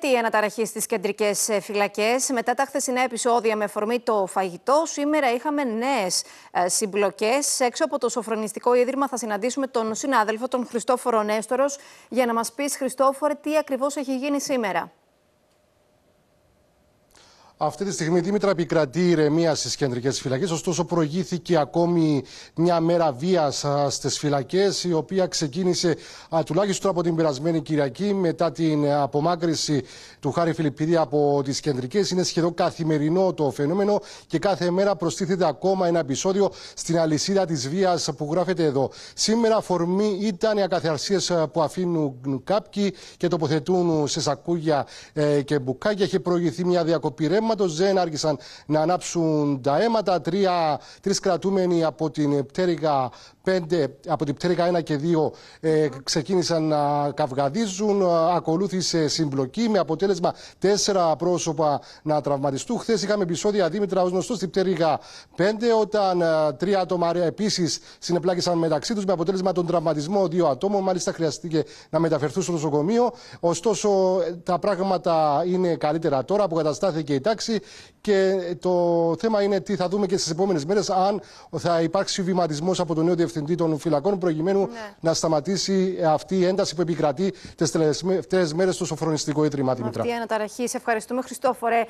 τρίτη η αναταραχή στι κεντρικές ε, φυλακές. Μετά τα χθεσινά επεισόδια με φορμή το φαγητό, σήμερα είχαμε νέες συμπλοκές. Έξω από το Σοφρονιστικό Ίδρυμα θα συναντήσουμε τον συνάδελφο, τον Χριστόφορο Νέστορος, για να μας πεις, Χριστόφορε, τι ακριβώς έχει γίνει σήμερα. Αυτή τη στιγμή, Δήμητρα, επικρατεί ηρεμία στις κεντρικές φυλακές. Ωστόσο, προηγήθηκε ακόμη μια μέρα βίας στις φυλακές, η οποία ξεκίνησε τουλάχιστον από την περασμένη Κυριακή, μετά την απομάκρυση του Χάρη Φιλιππίδη από τις κεντρικές. Είναι σχεδόν καθημερινό το φαινόμενο και κάθε μέρα προστίθεται ακόμα ένα επεισόδιο στην αλυσίδα της βίας που γράφεται εδώ. Σήμερα, αφορμή ήταν οι ακαθαρσίε που αφήνουν κάποιοι και τοποθετούν σε σακούγια ε, και μπουκάκια. Έχει προηγηθεί μια διακοπή κόμματο Δεν να ανάψουν τα αίματα. Τρεις κρατούμενοι από την πτέρυγα 5, από την πτέρυγα 1 και 2 ε, ξεκίνησαν να καυγαδίζουν. Ακολούθησε συμπλοκή με αποτέλεσμα τέσσερα πρόσωπα να τραυματιστούν. Χθες είχαμε επεισόδια Δήμητρα ως γνωστός στην πτέρυγα 5, όταν ε, τρία άτομα επίσης συνεπλάκησαν μεταξύ τους με αποτέλεσμα τον τραυματισμό δύο ατόμων. Μάλιστα χρειαστήκε να μεταφερθούν στο νοσοκομείο. Ωστόσο, ε, τα πράγματα είναι καλύτερα τώρα που καταστάθηκε η και το θέμα είναι τι θα δούμε και στις επόμενες μέρες, αν θα υπάρξει βηματισμός από τον νέο διευθυντή των φυλακών, προκειμένου ναι. να σταματήσει αυτή η ένταση που επικρατεί τις τελευταίες μέρες στο σοφρονιστικό ίδρυμα αναταραχή. Σε ευχαριστούμε, Χριστόφορε.